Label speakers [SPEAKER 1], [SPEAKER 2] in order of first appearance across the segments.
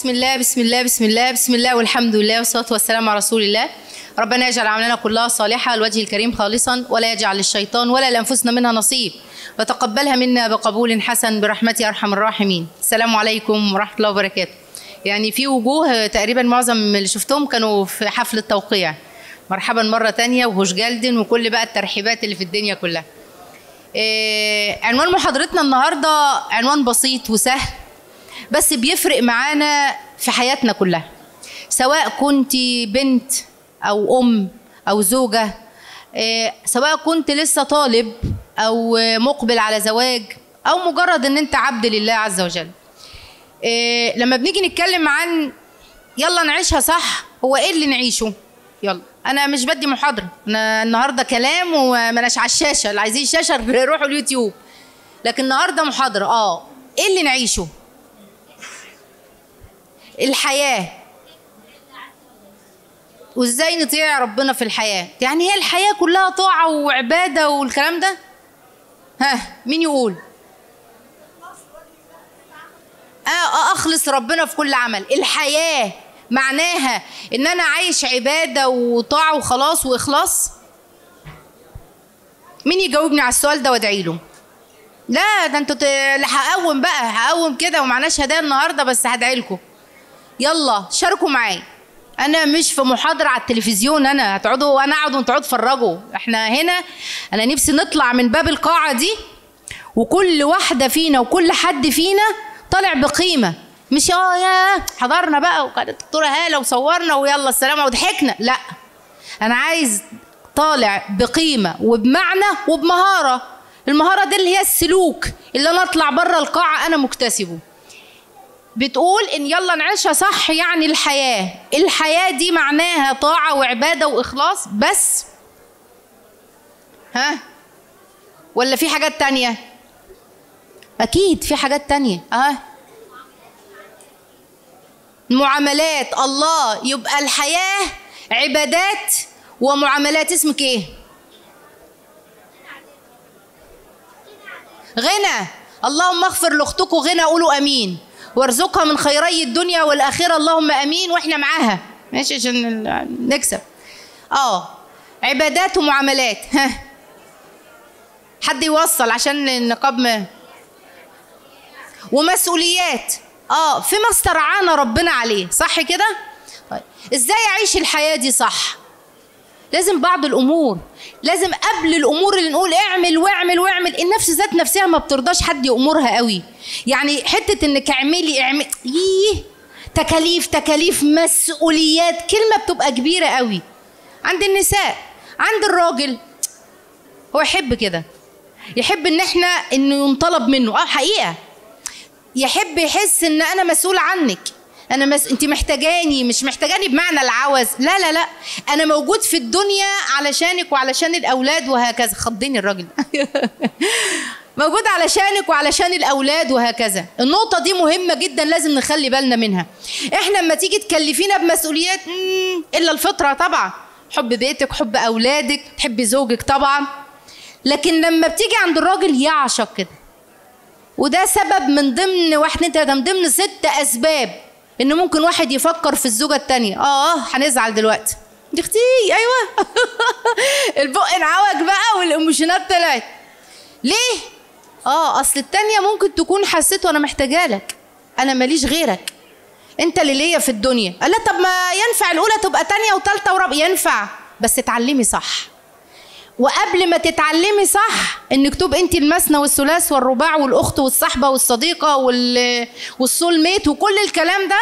[SPEAKER 1] بسم الله بسم الله بسم الله بسم الله والحمد لله والصلاة والسلام على رسول الله ربنا يجعل عملنا كلها صالحة الوجه الكريم خالصا ولا يجعل للشيطان ولا لأنفسنا منها نصيب وتقبلها منا بقبول حسن برحمة أرحم الراحمين السلام عليكم ورحمة الله وبركاته يعني في وجوه تقريبا معظم اللي شفتهم كانوا في حفل التوقيع مرحبا مرة تانية وهوش جالدن وكل بقى الترحيبات اللي في الدنيا كلها إيه عنوان محاضرتنا النهاردة عنوان بسيط وسهل بس بيفرق معانا في حياتنا كلها سواء كنت بنت او ام او زوجه آه، سواء كنت لسه طالب او مقبل على زواج او مجرد ان انت عبد لله عز وجل آه، لما بنيجي نتكلم عن يلا نعيشها صح هو ايه اللي نعيشه يلا انا مش بدي محاضره انا النهارده كلام ومناش على الشاشه اللي عايزين شاشه روحوا اليوتيوب لكن النهارده محاضره اه ايه اللي نعيشه الحياه وازاي نطيع ربنا في الحياه يعني هي الحياه كلها طاعه وعباده والكلام ده ها مين يقول آه، آه، اخلص ربنا في كل عمل الحياه معناها ان انا عايش عباده وطاعه وخلاص واخلاص مين يجاوبني على السؤال ده وادعي له لا ده انتوا هقوم بقى هقوم كده ومعناش هدايا النهارده بس هدعي لكم يلا شاركوا معايا انا مش في محاضره على التلفزيون انا هتقعدوا انا اقعد وانتوا تقعدوا تفرجوا احنا هنا انا نفسي نطلع من باب القاعه دي وكل واحده فينا وكل حد فينا طالع بقيمه مش اه يا حضرنا بقى وكانت الدكتوره هاله وصورنا ويلا السلامه وضحكنا لا انا عايز طالع بقيمه وبمعنى وبمهاره المهاره دي اللي هي السلوك اللي انا اطلع بره القاعه انا مكتسبه بتقول ان يلا نعيشها صح يعني الحياه الحياه دي معناها طاعه وعباده واخلاص بس ها ولا في حاجات تانية اكيد في حاجات تانية اه معاملات الله يبقى الحياه عبادات ومعاملات اسمك ايه غنى اللهم اغفر لاختكم غنى قولوا امين وارزقها من خيري الدنيا والاخره اللهم امين واحنا معاها ماشي عشان نكسب اه عبادات ومعاملات ها حد يوصل عشان النقاب ما ومسؤوليات اه فيما استرعانا ربنا عليه صح كده طيب ازاي اعيش الحياه دي صح لازم بعض الامور لازم قبل الامور اللي نقول اعمل واعمل واعمل النفس ذات نفسها ما بترضاش حد يامرها قوي يعني حته انك اعملي اعملي ييه تكاليف تكاليف مسؤوليات كلمه بتبقى كبيره قوي عند النساء عند الراجل هو يحب كده يحب ان احنا انه ينطلب منه اه حقيقه يحب يحس ان انا مسؤول عنك انا مس... انت محتاجاني مش محتاجاني بمعنى العوز لا لا لا انا موجود في الدنيا علشانك وعلشان الاولاد وهكذا خضني الراجل موجود علشانك وعلشان الاولاد وهكذا النقطه دي مهمه جدا لازم نخلي بالنا منها احنا لما تيجي تكلفينا بمسؤوليات الا الفطره طبعا حب بيتك حب اولادك تحبي زوجك طبعا لكن لما بتيجي عند الراجل يعشق كده وده سبب من ضمن واحد اتنين ده من ضمن ست اسباب ان ممكن واحد يفكر في الزوجه الثانيه اه هنزعل دلوقتي دي اختي ايوه البق انعوج بقى والايموشنات طلعت ليه اه اصل التانية ممكن تكون حسيت وانا محتاجه لك انا ماليش غيرك انت اللي ليا في الدنيا قال لا طب ما ينفع الاولى تبقى تانية وتالتة ورابعة ينفع بس اتعلمي صح وقبل ما تتعلمي صح انك تبقي انت المثنى والثلاث والرباع والاخت والصحبه والصديقه والسول ميت وكل الكلام ده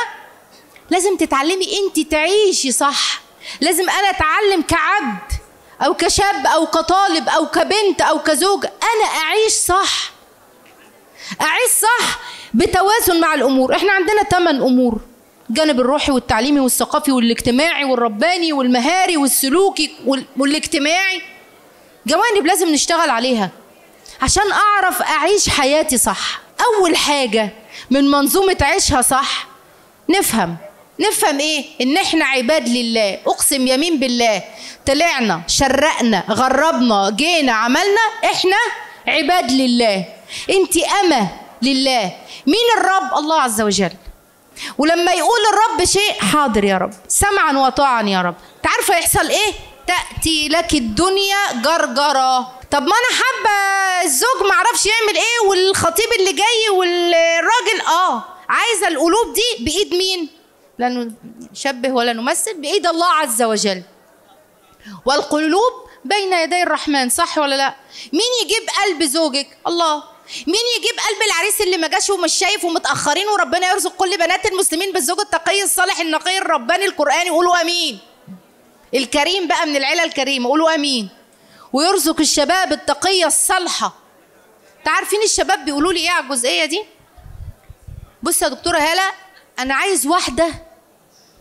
[SPEAKER 1] لازم تتعلمي انت تعيشي صح لازم انا اتعلم كعبد او كشاب او كطالب او كبنت او كزوج انا اعيش صح اعيش صح بتوازن مع الامور احنا عندنا ثمان امور الجانب الروحي والتعليمي والثقافي والاجتماعي والرباني والمهاري والسلوكي والاجتماعي جوانب لازم نشتغل عليها عشان أعرف أعيش حياتي صح أول حاجة من منظومة عيشها صح نفهم نفهم ايه ان احنا عباد لله اقسم يمين بالله طلعنا شرقنا غربنا جينا عملنا احنا عباد لله انت اما لله مين الرب الله عز وجل ولما يقول الرب شيء حاضر يا رب سمعا وطاعا يا رب تعرفوا يحصل ايه تأتي لك الدنيا جرجرة طب ما انا حابه الزوج ما اعرفش يعمل ايه والخطيب اللي جاي والراجل اه عايزه القلوب دي بايد مين لا نشبه ولا نمثل بايد الله عز وجل والقلوب بين يدي الرحمن صح ولا لا مين يجيب قلب زوجك الله مين يجيب قلب العريس اللي ما جاش ومش شايف ومتاخرين وربنا يرزق كل بنات المسلمين بالزوج التقي الصالح النقي الرباني القراني قولوا امين الكريم بقى من العيله الكريمه قولوا امين ويرزق الشباب التقيه الصالحه عارفين الشباب بيقولوا لي ايه على الجزئيه دي بص يا دكتوره هاله انا عايز واحده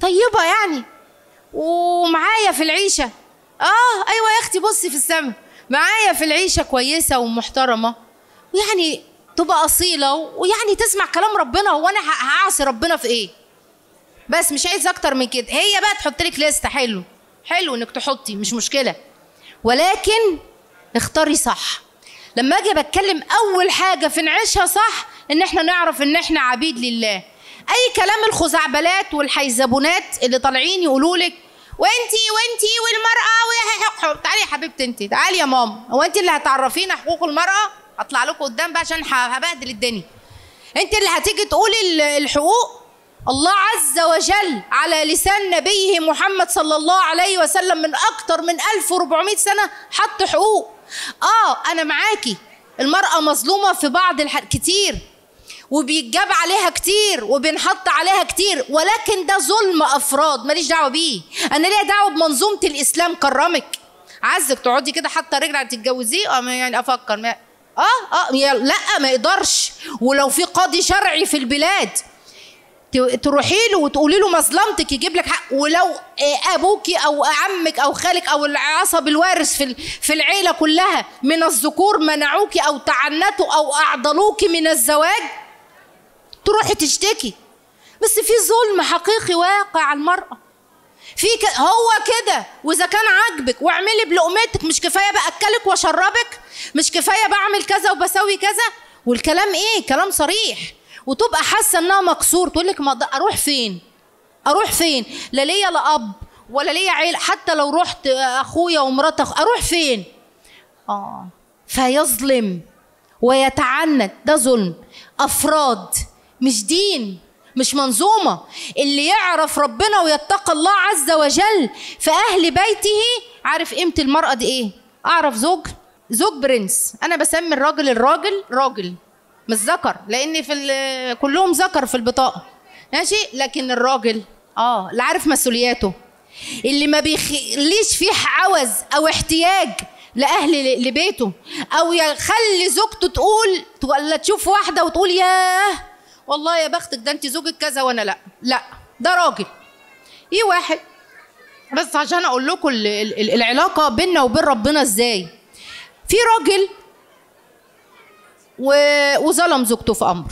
[SPEAKER 1] طيبه يعني ومعايا في العيشه اه ايوه يا اختي بصي في السما معايا في العيشه كويسه ومحترمه ويعني تبقى اصيله ويعني تسمع كلام ربنا هو انا هعصي ربنا في ايه بس مش عايز اكتر من كده هي بقى تحط لك لسته حلو حلو انك تحطي مش مشكله ولكن اختاري صح لما اجي بتكلم اول حاجه في نعيشها صح ان احنا نعرف ان احنا عبيد لله اي كلام الخزعبلات والحيزبونات اللي طالعين يقولوا لك وانتي وانتي والمراه وهي... تعالي يا حبيبتي انت تعالي يا ماما هو انت اللي هتعرفينا حقوق المراه هطلع لكم قدام بقى عشان هبهدل الدنيا انت اللي هتيجي تقولي الحقوق الله عز وجل على لسان نبيه محمد صلى الله عليه وسلم من أكتر من 1400 سنة حط حقوق آه أنا معاكي المرأة مظلومة في بعض الح... كتير وبيتجاب عليها كتير وبينحط عليها كتير ولكن ده ظلم أفراد ماليش دعوة بيه أنا ليا دعوة بمنظومة الإسلام كرمك عزك تقعدي كده حتى رجلك تتجوزيه آه، يعني أفكر ما... اه اه لا ما يقدرش ولو في قاضي شرعي في البلاد تروحي له وتقولي له مظلمتك يجيب لك حق ولو ابوكي او عمك او خالك او العصب الوارث في في العيله كلها من الذكور منعوكي او تعنتوا او اعضلوكي من الزواج تروحي تشتكي بس في ظلم حقيقي واقع على المراه في ك... هو كده واذا كان عاجبك واعملي بلقمتك مش كفايه باكلك واشربك مش كفايه بعمل كذا وبسوي كذا والكلام ايه كلام صريح وتبقى حاسه انها مكسور تقول لك ما اروح فين اروح فين لا ليا لا اب ولا ليا عيله حتى لو رحت اخويا ومرات أخ... اروح فين اه فيظلم ويتعنت ده ظلم افراد مش دين مش منظومه اللي يعرف ربنا ويتقى الله عز وجل في اهل بيته عارف قيمه المراه دي ايه اعرف زوج زوج برنس انا بسمي الراجل الراجل راجل مش ذكر لان في كلهم ذكر في البطاقه ماشي لكن الراجل اه اللي عارف مسؤولياته اللي ما بيخليش فيه عوز او احتياج لاهل لبيته او يخلي زوجته تقول ولا تشوف واحده وتقول ياه والله يا بختك ده انت زوجك كذا وانا لا لا ده راجل ايه واحد بس عشان اقول لكم العلاقه بيننا وبين ربنا ازاي في راجل وظلم زوجته في امر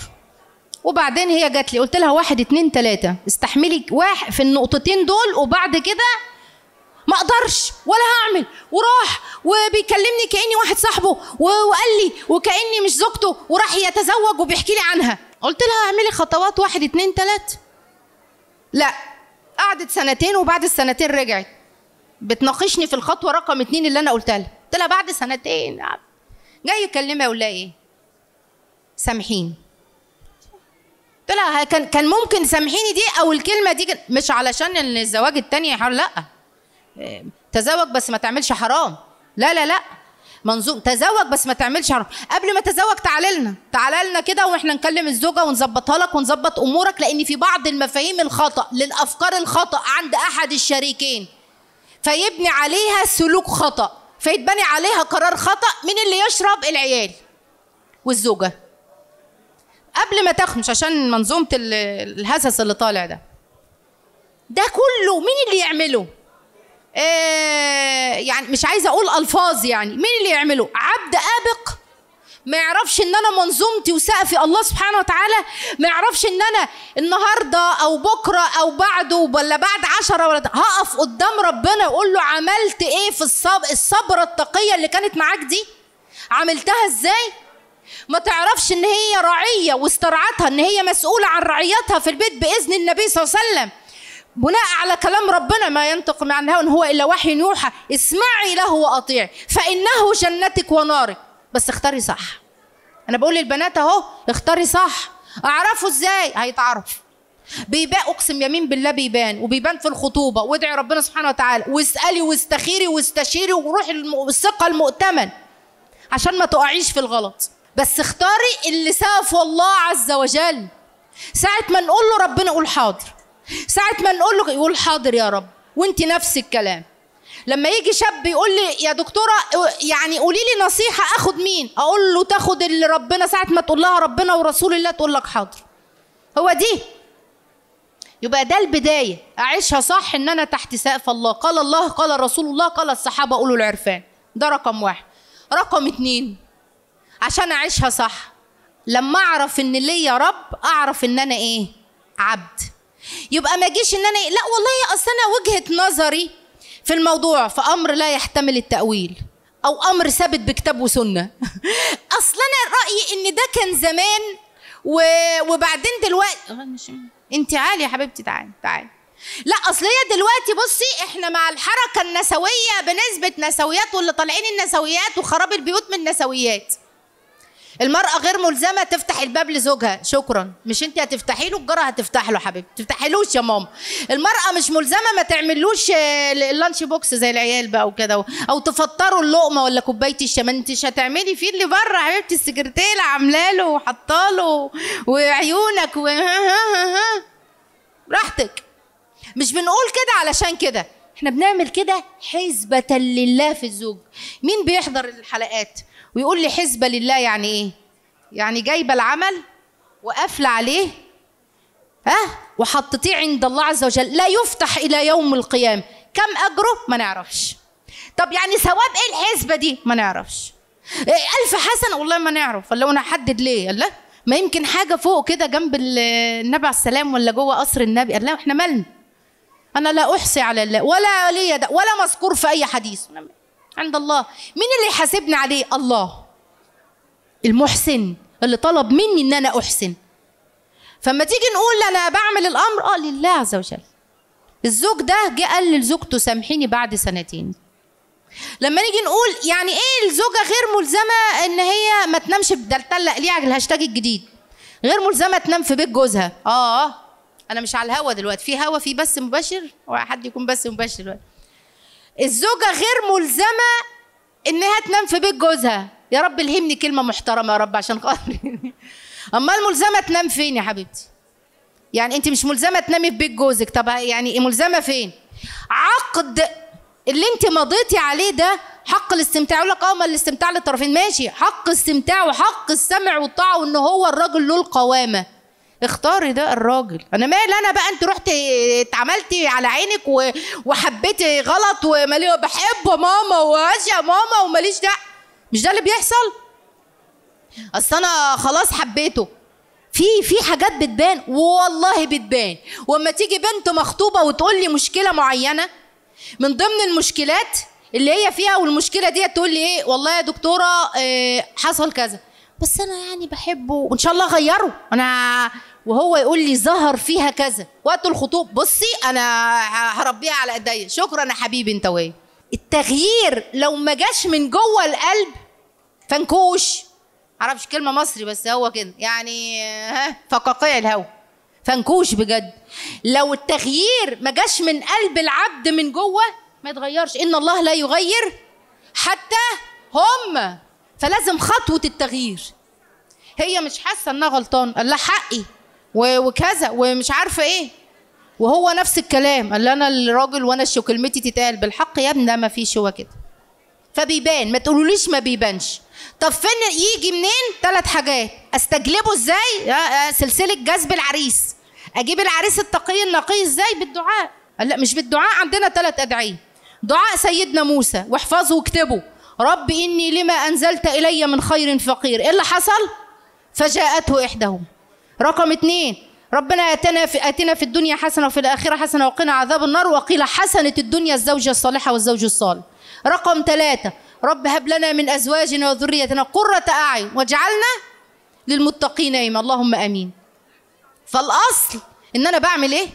[SPEAKER 1] وبعدين هي جات لي قلت لها واحد اتنين تلاته استحملي واحد في النقطتين دول وبعد كده ما اقدرش ولا هعمل وراح وبيكلمني كاني واحد صاحبه وقال لي وكاني مش زوجته وراح يتزوج وبيحكي لي عنها قلت لها اعملي خطوات واحد اتنين تلاتة لا قعدت سنتين وبعد السنتين رجعت بتناقشني في الخطوه رقم اتنين اللي انا قلتها لها قلت لها بعد سنتين جاي يكلمها يقول لها ايه سامحيني قلت لها كان كان ممكن سامحيني دي او الكلمه دي مش علشان ان الزواج الثاني لا آه، تزوج بس ما تعملش حرام لا لا لا منظوم تزوج بس ما تعملش حرام قبل ما تزوج تعالى لنا تعالى لنا كده واحنا نكلم الزوجه ونظبطها لك ونظبط امورك لان في بعض المفاهيم الخطا للافكار الخطا عند احد الشريكين فيبني عليها سلوك خطا فيتبني عليها قرار خطا من اللي يشرب العيال والزوجه قبل ما تخمش عشان منظومه الهسس اللي طالع ده ده كله مين اللي يعمله آه، يعني مش عايزه اقول الفاظ يعني مين اللي يعمله عبد ابق ما يعرفش ان انا منظومتي وسقفي الله سبحانه وتعالى ما يعرفش ان انا النهارده او بكره او بعده ولا بعد عشرة ولا هقف قدام ربنا واقول له عملت ايه في الصبر الصبره التقيه اللي كانت معاك دي عملتها ازاي ما تعرفش ان هي رعيه واسترعتها ان هي مسؤوله عن رعيتها في البيت باذن النبي صلى الله عليه وسلم بناء على كلام ربنا ما ينطق عن الهوى ان هو الا وحي يوحى اسمعي له واطيعي فانه جنتك ونارك بس اختاري صح انا بقول للبنات اهو اختاري صح اعرفه ازاي هيتعرف بيبان اقسم يمين بالله بيبان وبيبان في الخطوبه وادعي ربنا سبحانه وتعالى واسالي واستخيري واستشيري وروحي الثقه المؤتمن عشان ما تقعيش في الغلط بس اختاري اللي سافه الله عز وجل ساعة ما نقول له ربنا يقول حاضر ساعة ما نقول له يقول حاضر يا رب وانت نفس الكلام لما يجي شاب يقول لي يا دكتورة يعني قولي لي نصيحة اخد مين اقول له تاخد اللي ربنا ساعة ما تقول لها ربنا ورسول الله تقول لك حاضر هو دي يبقى ده البداية أعيشها صح إن أنا تحت سقف الله قال الله قال رسول الله قال الصحابة قولوا العرفان ده رقم واحد رقم اتنين عشان اعيشها صح لما اعرف ان ليا رب اعرف ان انا ايه عبد يبقى ما اجيش ان انا إيه؟ لا والله اصل انا وجهه نظري في الموضوع في امر لا يحتمل التاويل او امر ثابت بكتاب وسنه اصل انا رايي ان ده كان زمان و... وبعدين دلوقتي انت عالي يا حبيبتي تعالي تعالي لا اصل هي دلوقتي بصي احنا مع الحركه النسويه بنسبه نسويات واللي طالعين النسويات وخراب البيوت من النسويات المرأة غير ملزمة تفتح الباب لزوجها شكرا مش انت هتفتحي له الجارة هتفتح له حبيبي تفتحيلوش يا ماما المرأة مش ملزمة ما تعملوش آه، اللانش بوكس زي العيال بقى وكده او تفطروا اللقمة ولا كوباية الشاي انت انتش هتعملي فيه اللي بره حبيبتي السكرتيرة عاملة له وحاطه له وعيونك و راحتك مش بنقول كده علشان كده احنا بنعمل كده حسبة لله في الزوج مين بيحضر الحلقات ويقول لي حسبة لله يعني ايه يعني جايبة العمل وقافلة عليه ها وحطيتيه عند الله عز وجل لا يفتح الى يوم القيامة كم اجره ما نعرفش طب يعني ثواب ايه الحسبة دي ما نعرفش إيه ألف حسنة والله ما نعرف لو أنا أحدد ليه قال لا ما يمكن حاجة فوق كده جنب النبي عليه السلام ولا جوه قصر النبي قال لا إحنا مالنا أنا لا أحصي على الله ولا لي ولا مذكور في أي حديث نعم. عند الله مين اللي يحاسبني عليه الله المحسن اللي طلب مني إن أنا أحسن فما تيجي نقول أنا بعمل الأمر آه لله عز وجل الزوج ده جه قال لزوجته سامحيني بعد سنتين لما نيجي نقول يعني ايه الزوجه غير ملزمه ان هي ما تنامش ده ليها الهاشتاج الجديد غير ملزمه تنام في بيت جوزها اه انا مش على الهوا دلوقتي في هوا في بث مباشر وحد يكون بث مباشر دلوقتي الزوجه غير ملزمه انها تنام في بيت جوزها يا رب الهمني كلمه محترمه يا رب عشان خاطر امال ملزمه تنام فين يا حبيبتي يعني انت مش ملزمه تنامي في بيت جوزك طب يعني ملزمه فين عقد اللي انت مضيتي عليه ده حق الاستمتاع يقول لك اه ما الاستمتاع للطرفين ماشي حق استمتاع وحق السمع والطاعه وان هو الراجل له القوامه اختاري ده الراجل انا مال انا بقى انت رحت اتعملتي على عينك وحبيتي غلط ومالي بحب ماما وهاش يا ماما وماليش دعوه مش ده اللي بيحصل اصل انا خلاص حبيته في في حاجات بتبان والله بتبان واما تيجي بنت مخطوبه وتقول لي مشكله معينه من ضمن المشكلات اللي هي فيها والمشكله دي تقول لي ايه والله يا دكتوره آه، حصل كذا بس انا يعني بحبه وان شاء الله اغيره انا وهو يقول لي ظهر فيها كذا وقت الخطوب بصي انا هربيها على ايديا شكرا يا حبيبي انت وايه التغيير لو ما جاش من جوه القلب فنكوش معرفش كلمه مصري بس هو كده يعني ها فقاقيع الهوى فنكوش بجد لو التغيير ما جاش من قلب العبد من جوه ما يتغيرش ان الله لا يغير حتى هم فلازم خطوه التغيير هي مش حاسه انها غلطانه قال لها حقي وكذا ومش عارفه ايه وهو نفس الكلام قال انا الراجل وانا وكلمتي تتقال بالحق يا ابني ما فيش هو كده فبيبان ما تقولوليش ما بيبانش طب فين يجي منين ثلاث حاجات استجلبه ازاي سلسله جذب العريس اجيب العريس التقي النقي ازاي بالدعاء قال لا مش بالدعاء عندنا ثلاث ادعيه دعاء سيدنا موسى واحفظه واكتبه رب إني لما أنزلت إلي من خير فقير إيه اللي حصل؟ فجاءته إحدهم رقم اتنين ربنا اتنا في اتنا في الدنيا حسنه وفي الاخره حسنه وقنا عذاب النار وقيل حسنه الدنيا الزوجه الصالحه والزوج الصالح. رقم ثلاثه رب هب لنا من ازواجنا وذريتنا قره اعين واجعلنا للمتقين ايما اللهم امين. فالاصل ان انا بعمل ايه؟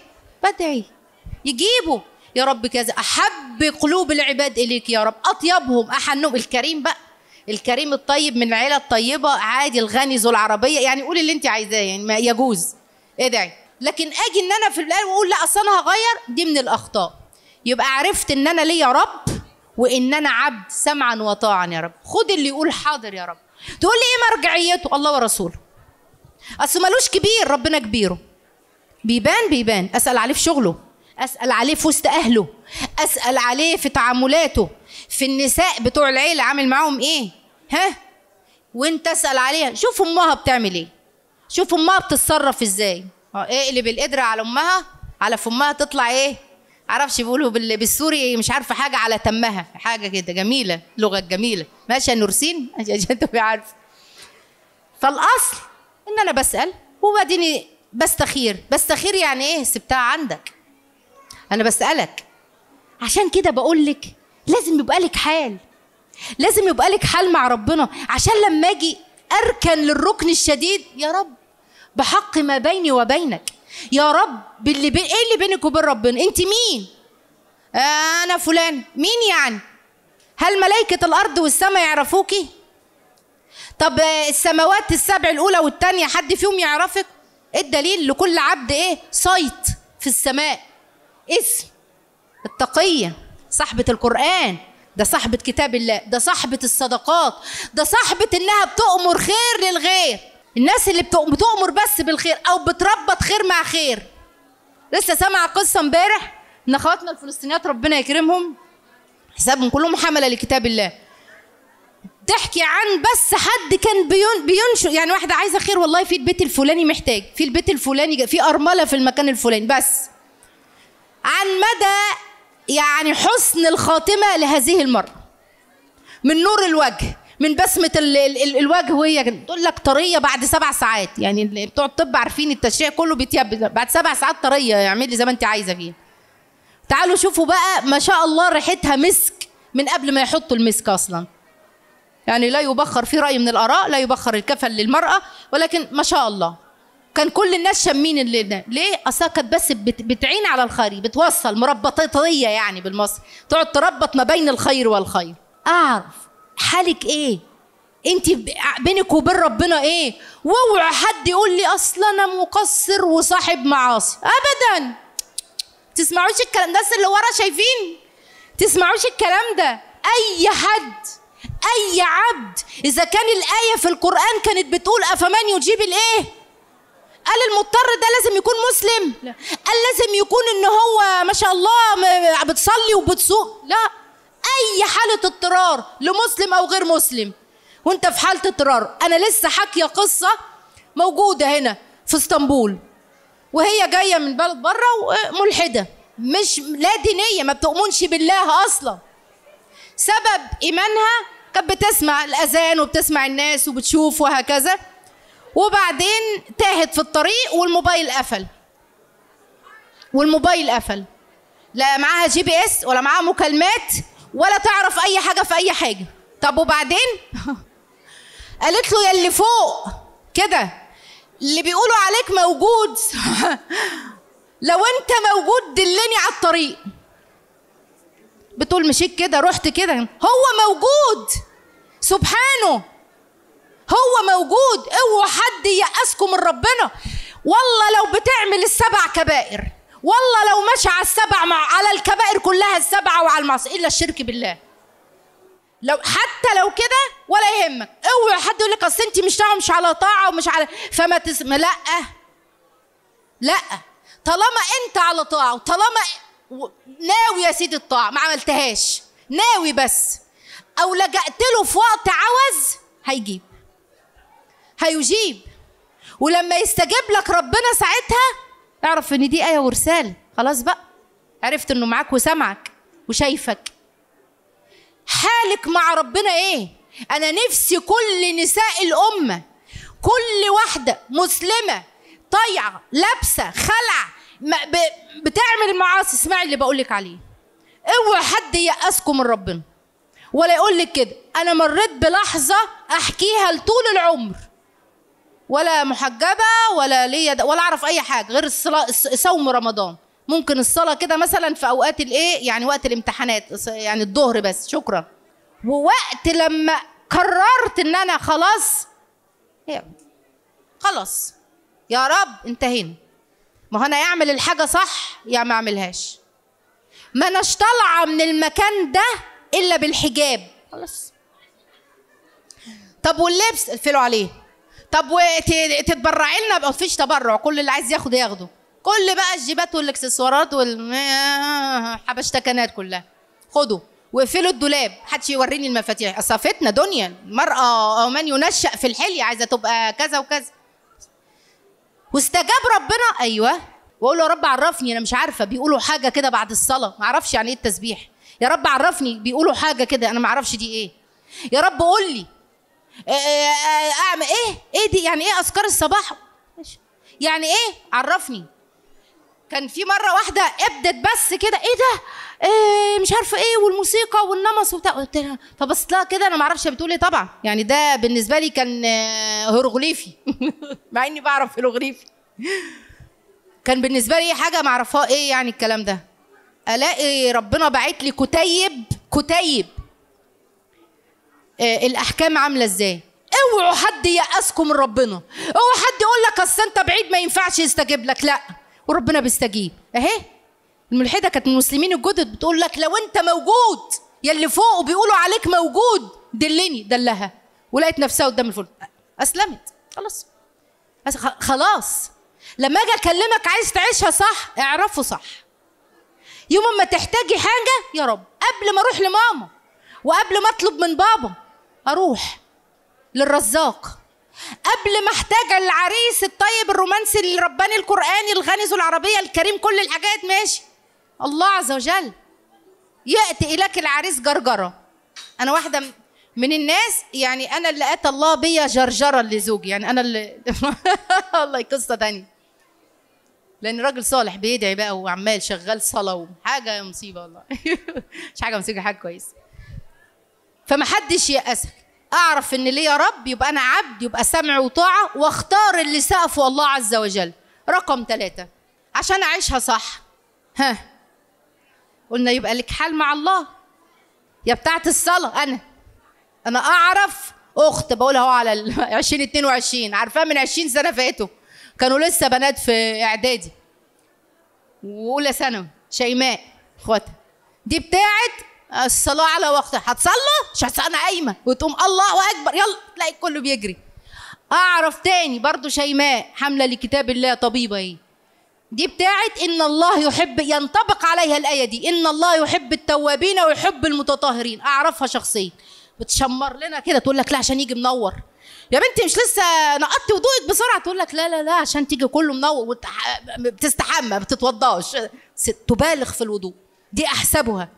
[SPEAKER 1] بدعي يجيبه يا رب كذا احب قلوب العباد اليك يا رب اطيبهم احنهم الكريم بقى الكريم الطيب من العيله الطيبه عادي الغني ذو العربيه يعني قولي اللي انت عايزاه يعني ما يجوز ادعي ايه لكن اجي ان انا في الاول واقول لا اصل انا هغير دي من الاخطاء يبقى عرفت ان انا ليا رب وان انا عبد سمعا وطاعا يا رب خد اللي يقول حاضر يا رب تقول لي ايه مرجعيته الله ورسوله اصل ملوش كبير ربنا كبيره بيبان بيبان اسال عليه في شغله اسال عليه في وسط اهله اسال عليه في تعاملاته في النساء بتوع العيله عامل معاهم ايه ها وانت اسال عليها شوف امها بتعمل ايه شوف امها بتتصرف ازاي آه، اقلب القدره على امها على فمها تطلع ايه معرفش بيقولوا بالسوري مش عارفه حاجه على تمها حاجه كده جميله لغه جميله ماشي نورسين انت عارف عارفه فالاصل ان انا بسال وبعدين بستخير بستخير يعني ايه سبتها عندك انا بسالك عشان كده بقول لك لازم يبقى لك حال لازم يبقى لك حال مع ربنا عشان لما اجي اركن للركن الشديد يا رب بحق ما بيني وبينك يا رب باللي بي... ايه اللي بينك وبين ربنا انت مين آه انا فلان مين يعني هل ملائكه الارض والسماء يعرفوكي طب السماوات السبع الاولى والثانيه حد فيهم يعرفك إيه الدليل لكل عبد ايه صيت في السماء اسم التقية صاحبة القرآن ده صاحبة كتاب الله ده صاحبة الصدقات ده صاحبة إنها بتؤمر خير للغير الناس اللي بتؤمر بس بالخير أو بتربط خير مع خير لسه سامعة قصة امبارح إن أخواتنا الفلسطينيات ربنا يكرمهم حسابهم كلهم حملة لكتاب الله تحكي عن بس حد كان بين بينشر يعني واحده عايزه خير والله في البيت الفلاني محتاج في البيت الفلاني في ارمله في المكان الفلاني بس عن مدى يعني حسن الخاتمة لهذه المرأة من نور الوجه من بسمة الوجه وهي تقول لك طرية بعد سبع ساعات يعني بتوع الطب عارفين التشريع كله بيتيب بعد سبع ساعات طرية يعني لي زي ما انت عايزة فيه تعالوا شوفوا بقى ما شاء الله ريحتها مسك من قبل ما يحطوا المسك أصلا يعني لا يبخر في رأي من الآراء لا يبخر الكفن للمرأة ولكن ما شاء الله كان كل الناس شامين اللي ده. ليه اصلا كانت بس بتعين على الخير بتوصل مربطيه يعني بالمصري تقعد تربط ما بين الخير والخير اعرف حالك ايه انت بينك وبين ربنا ايه واوعى حد يقول لي اصلا انا مقصر وصاحب معاصي ابدا تسمعوش الكلام ده اللي ورا شايفين تسمعوش الكلام ده اي حد اي عبد اذا كان الايه في القران كانت بتقول افمن يجيب الايه قال المضطر ده لازم يكون مسلم لا. قال لازم يكون ان هو ما شاء الله بتصلي وبتسوق لا اي حاله اضطرار لمسلم او غير مسلم وانت في حاله اضطرار انا لسه حاكيه قصه موجوده هنا في اسطنبول وهي جايه من بلد بره وملحده مش لا دينيه ما بتؤمنش بالله اصلا سبب ايمانها كانت بتسمع الاذان وبتسمع الناس وبتشوف وهكذا وبعدين تاهت في الطريق والموبايل قفل والموبايل قفل لا معاها جي بي اس ولا معاها مكالمات ولا تعرف اي حاجه في اي حاجه طب وبعدين قالت له يا اللي فوق كده اللي بيقولوا عليك موجود لو انت موجود دلني على الطريق بتقول مشيت كده رحت كده هو موجود سبحانه هو موجود اوعوا حد يأسكم من ربنا والله لو بتعمل السبع كبائر والله لو مشى على السبع مع على الكبائر كلها السبعة وعلى المعصية إلا الشرك بالله لو حتى لو كده ولا يهمك اوعي حد يقول لك اصل انت مش مش على طاعه ومش على فما تسمع لا لا طالما انت على طاعه وطالما ناوي يا سيدي الطاعه ما عملتهاش ناوي بس او لجأت له في وقت عوز هيجيب هيجيب ولما يستجيب لك ربنا ساعتها اعرف ان دي ايه ورساله خلاص بقى عرفت انه معاك وسامعك وشايفك حالك مع ربنا ايه انا نفسي كل نساء الامه كل واحده مسلمه طيعه لابسه خلع بتعمل المعاصي اسمعي اللي بقول لك عليه اوعى حد ييأسكم من ربنا ولا يقول لك كده انا مريت بلحظه احكيها لطول العمر ولا محجبه ولا ليا ولا اعرف اي حاجه غير الصلاه صوم رمضان ممكن الصلاه كده مثلا في اوقات الايه يعني وقت الامتحانات يعني الظهر بس شكرا ووقت لما قررت ان انا خلاص إيه؟ خلاص يا رب انتهينا ما هو انا يعمل الحاجه صح يا ما اعملهاش ما اناش طالعه من المكان ده الا بالحجاب خلاص طب واللبس الفلوا عليه طب وتتبرعي لنا ما فيش تبرع كل اللي عايز ياخد ياخده كل بقى الجيبات والاكسسوارات والحبشتكنات آه، كلها خدوا واقفلوا الدولاب حدش يوريني المفاتيح اصفتنا دنيا المراه من ينشأ في الحليه عايزه تبقى كذا وكذا واستجاب ربنا ايوه واقول له يا رب عرفني انا مش عارفه بيقولوا حاجه كده بعد الصلاه ما اعرفش يعني ايه التسبيح يا رب عرفني بيقولوا حاجه كده انا ما اعرفش دي ايه يا رب قول لي إيه، إيه، إيه، اعمل ايه ايه دي يعني ايه اذكار الصباح يعني ايه عرفني كان في مره واحده ابدت بس كده ايه ده إيه مش عارفه ايه والموسيقى والنمص وبتاع قلت لها فبصيت لها كده انا ما اعرفش بتقول ايه طبعا يعني ده بالنسبه لي كان هيروغليفي مع اني بعرف هيروغليفي كان بالنسبه لي حاجه ما اعرفها ايه يعني الكلام ده الاقي ربنا باعت لي كتيب كتيب آه، الاحكام عامله ازاي اوعوا حد يأسكم من ربنا اوعوا حد يقول لك اصل انت بعيد ما ينفعش يستجيب لك لا وربنا بيستجيب اهي الملحده كانت من المسلمين الجدد بتقول لك لو انت موجود يلي فوق وبيقولوا عليك موجود دلني دلها ولقيت نفسها قدام الفل اسلمت خلاص خلاص لما اجي اكلمك عايز تعيشها صح اعرفه صح يوم ما تحتاجي حاجه يا رب قبل ما اروح لماما وقبل ما اطلب من بابا اروح للرزاق قبل ما احتاج العريس الطيب الرومانسي الرباني القراني الغني ذو العربيه الكريم كل الحاجات ماشي الله عز وجل ياتي اليك العريس جرجره انا واحده من الناس يعني انا اللي اتى الله بيا جرجره لزوجي يعني انا اللي والله قصه تانية لان راجل صالح بيدعي بقى وعمال شغال صلاه وحاجه مصيبه والله مش حاجه مصيبه حاجه كويسه فما حدش يأسك اعرف ان ليا رب يبقى انا عبد يبقى سمع وطاعه واختار اللي سقفه الله عز وجل رقم ثلاثة عشان اعيشها صح ها قلنا يبقى لك حال مع الله يا بتاعت الصلاة انا انا اعرف اخت بقولها على 2022 عارفاه من 20 سنه فاتوا كانوا لسه بنات في اعدادي واولى ثانوي شيماء اخواتها دي بتاعت الصلاه على وقتها هتصلى مش انا قايمه وتقوم الله اكبر يلا تلاقي كله بيجري اعرف تاني برضو شيماء حامله لكتاب الله طبيبه ايه دي بتاعت ان الله يحب ينطبق عليها الايه دي ان الله يحب التوابين ويحب المتطهرين اعرفها شخصيا بتشمر لنا كده تقول لك لا عشان يجي منور يا بنتي مش لسه نقطت وضوءك بسرعه تقول لك لا لا لا عشان تيجي كله منور بتستحمى ما بتتوضاش تبالغ في الوضوء دي احسبها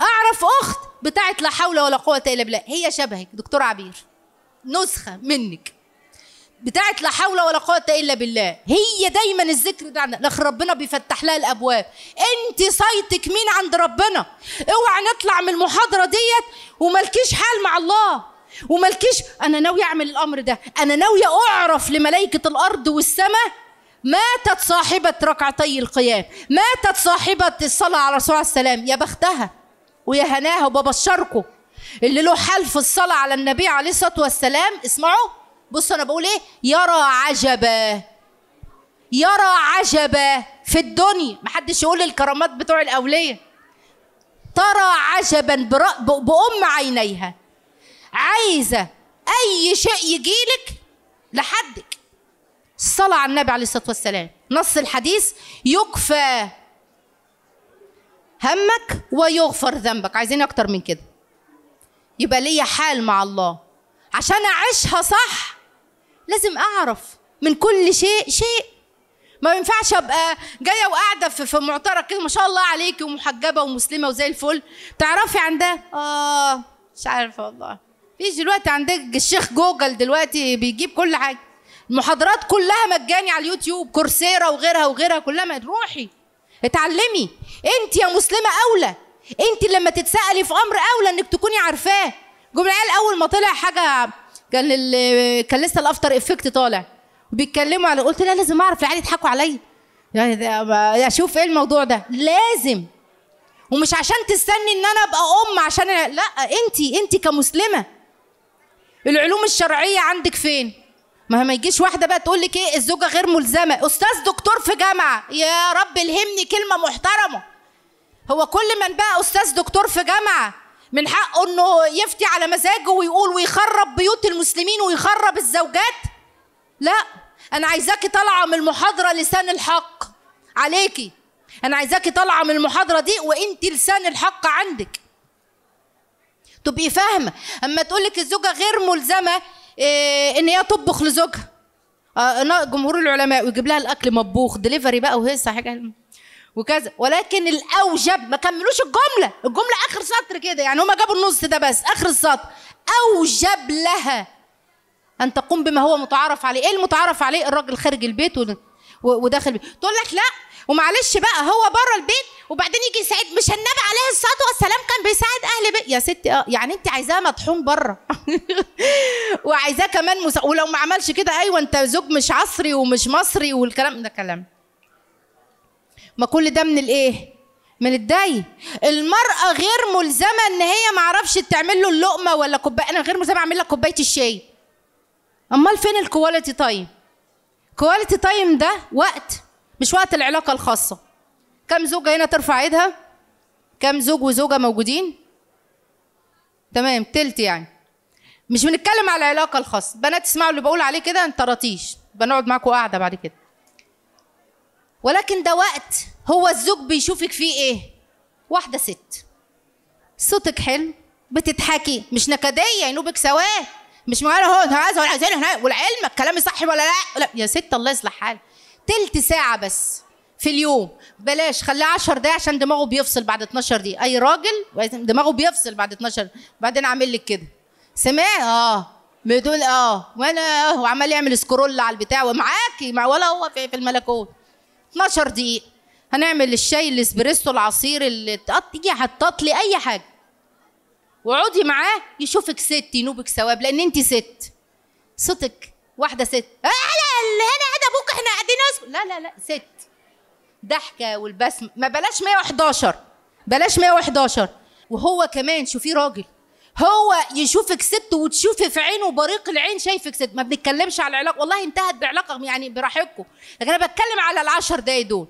[SPEAKER 1] اعرف اخت بتاعت لا حول ولا قوه الا بالله هي شبهك دكتور عبير نسخه منك بتاعت لا حول ولا قوه الا بالله هي دايما الذكر ده عندنا ربنا بيفتح لها الابواب انت صيتك مين عند ربنا اوعى نطلع من المحاضره ديت وملكيش حال مع الله وملكيش انا ناوي اعمل الامر ده انا ناويه اعرف لملائكه الارض والسماء ماتت صاحبة ركعتي القيام ماتت صاحبة الصلاة على الرسول عليه السلام يا بختها ويا هناها وببشركم اللي له حال في الصلاة على النبي عليه الصلاة والسلام اسمعوا بصوا أنا بقول إيه يرى عجبا يرى عجبا في الدنيا محدش يقول الكرامات بتوع الأولية ترى عجبا بأم عينيها عايزة أي شيء يجيلك لحدك الصلاة على النبي عليه الصلاة والسلام نص الحديث يكفى همك ويغفر ذنبك عايزين اكتر من كده يبقى ليا حال مع الله عشان اعيشها صح لازم اعرف من كل شيء شيء ما ينفعش ابقى جايه وقاعده في معترك كده ما شاء الله عليكي ومحجبه ومسلمه وزي الفل تعرفي عندها اه مش عارفه والله فيش دلوقتي عندك الشيخ جوجل دلوقتي بيجيب كل حاجه المحاضرات كلها مجاني على اليوتيوب كورسيرا وغيرها وغيرها كلها ما روحي اتعلمي انت يا مسلمه اولى انت لما تتسالي في امر اولى انك تكوني عارفاه جمعيال اول ما طلع حاجه كان كان لسه الافتر افكت طالع بيتكلموا على قلت لا لازم اعرف العيال يضحكوا عليا يعني اشوف ايه الموضوع ده لازم ومش عشان تستني ان انا ابقى ام عشان لا انت انت كمسلمه العلوم الشرعيه عندك فين ما ما يجيش واحده بقى تقول لك ايه الزوجه غير ملزمه استاذ دكتور في جامعه يا رب الهمني كلمه محترمه هو كل من بقى استاذ دكتور في جامعه من حقه انه يفتي على مزاجه ويقول ويخرب بيوت المسلمين ويخرب الزوجات لا انا عايزاكي طالعه من المحاضره لسان الحق عليكي انا عايزاكي طالعه من المحاضره دي وانت لسان الحق عندك تبقي فاهمه اما تقول لك الزوجه غير ملزمه إيه، ان هي تطبخ لزوجها آه، جمهور العلماء ويجيب لها الاكل مطبوخ دليفري بقى وهي حاجه وكذا ولكن الاوجب ما كملوش الجمله الجمله اخر سطر كده يعني هما جابوا النص ده بس اخر السطر اوجب لها ان تقوم بما هو متعارف عليه ايه المتعارف عليه الراجل خارج البيت وداخل بيت تقول لك لا ومعلش بقى هو بره البيت وبعدين يجي يساعد مش النبي عليه الصلاه والسلام كان بيساعد اهل بيت يا ستي اه يعني انت عايزاه مطحون بره وعايزاه كمان مسا... ولو ما عملش كده ايوه انت زوج مش عصري ومش مصري والكلام ده كلام ما كل ده من الايه من الداي المرأة غير ملزمة ان هي ما اعرفش تعمل له اللقمة ولا كوباية انا غير ملزمة اعمل لك كوباية الشاي امال فين الكواليتي طيب الكواليتي تايم ده وقت مش وقت العلاقه الخاصه كم زوجه هنا ترفع ايدها كم زوج وزوجه موجودين تمام تلت يعني مش بنتكلم على العلاقه الخاصه بنات اسمعوا اللي بقول عليه كده انت رطيش بنقعد معاكم قاعده بعد كده ولكن ده وقت هو الزوج بيشوفك فيه ايه واحده ست صوتك حلو بتضحكي مش نكديه ينوبك سواه مش معانا هو ده عايز عايزين هنا والعلم كلامي صح ولا لا لا يا ست الله يصلح حالك تلت ساعه بس في اليوم بلاش خليه 10 دقايق عشان دماغه بيفصل بعد 12 دقيقه اي راجل دماغه بيفصل بعد 12 بعدين اعمل لك كده سمعت اه بتقول اه وانا اه وعمال يعمل سكرول على البتاع ومعاكي مع ولا هو في, في الملكوت 12 دقيقه هنعمل الشاي الاسبريسو العصير اللي تقطي هتطلي اي حاجه وقعدي معاه يشوفك ست ينوبك ثواب لان انت ست صوتك واحده ست آه، لا اللي هنا قاعد ابوك احنا قاعدين لا لا لا ست ضحكه والبسم ما بلاش 111 بلاش 111 وهو كمان شوفيه راجل هو يشوفك ست وتشوفي في عينه بريق العين شايفك ست ما بنتكلمش على العلاقه والله انتهت بعلاقه يعني براحتكم لكن انا بتكلم على العشر دقايق دول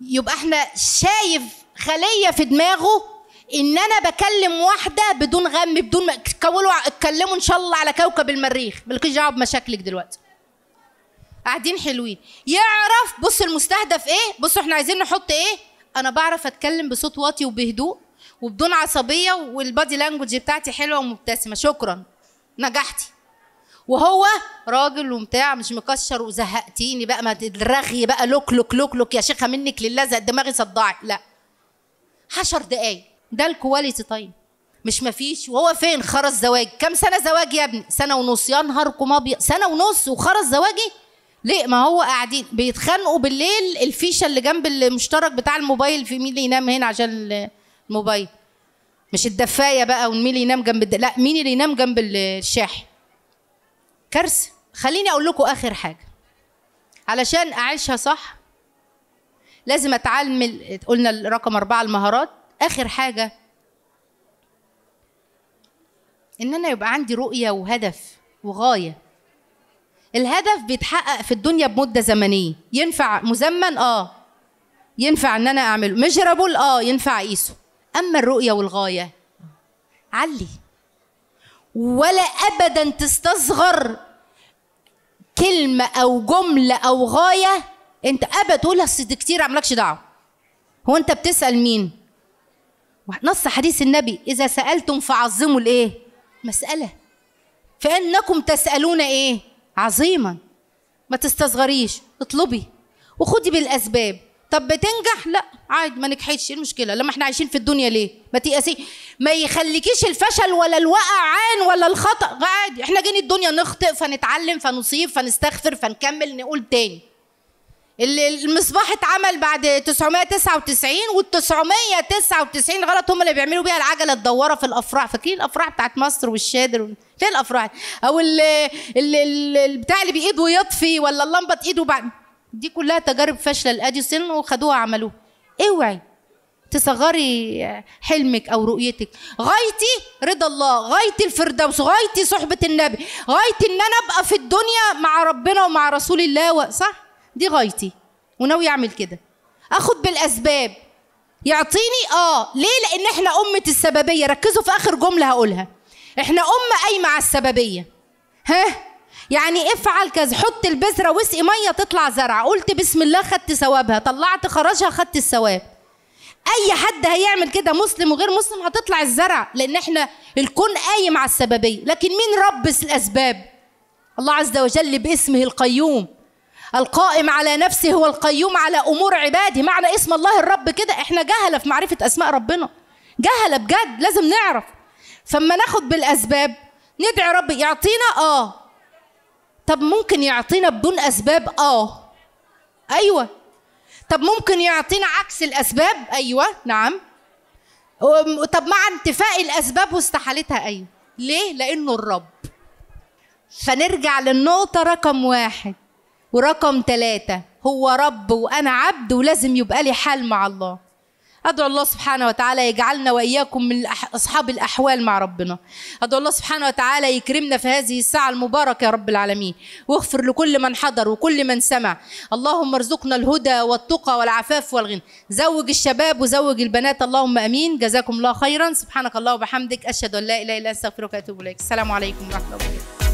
[SPEAKER 1] يبقى احنا شايف خليه في دماغه ان انا بكلم واحده بدون غم بدون ما اتكولوا اتكلموا ان شاء الله على كوكب المريخ مالكيش دعوه بمشاكلك دلوقتي قاعدين حلوين يعرف بص المستهدف ايه بصوا احنا عايزين نحط ايه انا بعرف اتكلم بصوت واطي وبهدوء وبدون عصبيه والبادي لانجوج بتاعتي حلوه ومبتسمه شكرا نجحتي وهو راجل ومتاع مش مكشر وزهقتيني بقى ما الرغي بقى لوك لوك لوك لوك يا شيخه منك لله دماغي صدعت لا 10 دقايق ده الكواليتي طيب مش مفيش وهو فين خرس زواج كم سنه زواج يا ابني سنه ونص يا نهاركم ابيض سنه ونص وخرس زواجي ليه ما هو قاعدين بيتخانقوا بالليل الفيشه اللي جنب المشترك بتاع الموبايل في مين اللي ينام هنا عشان الموبايل مش الدفايه بقى ومين اللي ينام جنب لا مين اللي ينام جنب الشاحن كارثه خليني اقول لكم اخر حاجه علشان اعيشها صح لازم اتعلم قلنا رقم أربعة المهارات اخر حاجه ان انا يبقى عندي رؤيه وهدف وغايه الهدف بيتحقق في الدنيا بمده زمنيه ينفع مزمن اه ينفع ان انا اعمله ميجرابل اه ينفع اقيسه اما الرؤيه والغايه علي ولا ابدا تستصغر كلمه او جمله او غايه انت ابدا تقول اصل كتير عملكش دعوه هو انت بتسال مين نص حديث النبي إذا سألتم فعظموا الإيه؟ مسألة فإنكم تسألون إيه؟ عظيما ما تستصغريش اطلبي وخدي بالأسباب طب بتنجح لا عادي ما نجحتش ايه المشكله لما احنا عايشين في الدنيا ليه ما تيأسي ما يخليكيش الفشل ولا الوقع عان ولا الخطا عادي احنا جايين الدنيا نخطئ فنتعلم فنصيب فنستغفر فنكمل نقول تاني المصباح اتعمل بعد 999 وال 999 غلط هم اللي بيعملوا بيها العجله الدوره في الافراح فاكرين الافراح بتاعت مصر والشادر وال... ليه الافراح او ال ال ال اللي بايده يطفي ولا اللمبه بايده بعد دي كلها تجارب فاشله لاديسون وخدوها عملوها اوعي تصغري حلمك او رؤيتك غايتي رضا الله غايتي الفردوس غايتي صحبه النبي غايتي ان انا ابقى في الدنيا مع ربنا ومع رسول الله صح دي غايتي وناوي اعمل كده اخد بالاسباب يعطيني اه ليه لان احنا امه السببيه ركزوا في اخر جمله هقولها احنا امه قايمه على السببيه ها يعني افعل كذا حط البذره واسقي ميه تطلع زرع قلت بسم الله خدت ثوابها طلعت خرجها خدت الثواب اي حد هيعمل كده مسلم وغير مسلم هتطلع الزرع لان احنا الكون قايم على السببيه لكن مين رب الاسباب الله عز وجل باسمه القيوم القائم على نفسه هو القيوم على امور عباده معنى اسم الله الرب كده احنا جهله في معرفه اسماء ربنا جهله بجد لازم نعرف فما ناخد بالاسباب ندعي رب يعطينا اه طب ممكن يعطينا بدون اسباب اه ايوه طب ممكن يعطينا عكس الاسباب ايوه نعم طب مع انتفاء الاسباب واستحالتها ايوه ليه لانه الرب فنرجع للنقطه رقم واحد ورقم ثلاثة هو رب وأنا عبد ولازم يبقى لي حال مع الله أدعو الله سبحانه وتعالى يجعلنا وإياكم من أصحاب الأحوال مع ربنا أدعو الله سبحانه وتعالى يكرمنا في هذه الساعة المباركة يا رب العالمين واغفر لكل من حضر وكل من سمع اللهم ارزقنا الهدى والتقى والعفاف والغنى زوج الشباب وزوج البنات اللهم أمين جزاكم الله خيرا سبحانك الله وبحمدك أشهد أن لا إله إلا أنت أستغفرك وأتوب إليك السلام عليكم ورحمة الله وبركاته